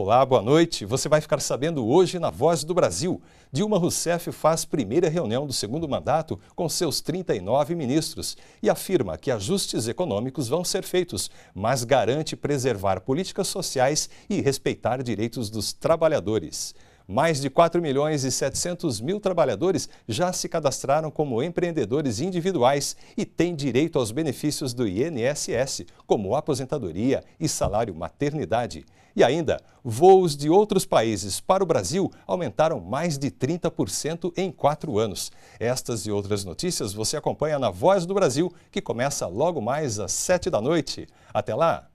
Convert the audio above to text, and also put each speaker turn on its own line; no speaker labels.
Olá, boa noite. Você vai ficar sabendo hoje na Voz do Brasil. Dilma Rousseff faz primeira reunião do segundo mandato com seus 39 ministros e afirma que ajustes econômicos vão ser feitos, mas garante preservar políticas sociais e respeitar direitos dos trabalhadores. Mais de 4 milhões e 700 mil trabalhadores já se cadastraram como empreendedores individuais e têm direito aos benefícios do INSS, como aposentadoria e salário maternidade. E ainda, voos de outros países para o Brasil aumentaram mais de 30% em quatro anos. Estas e outras notícias você acompanha na Voz do Brasil, que começa logo mais às 7 da noite. Até lá!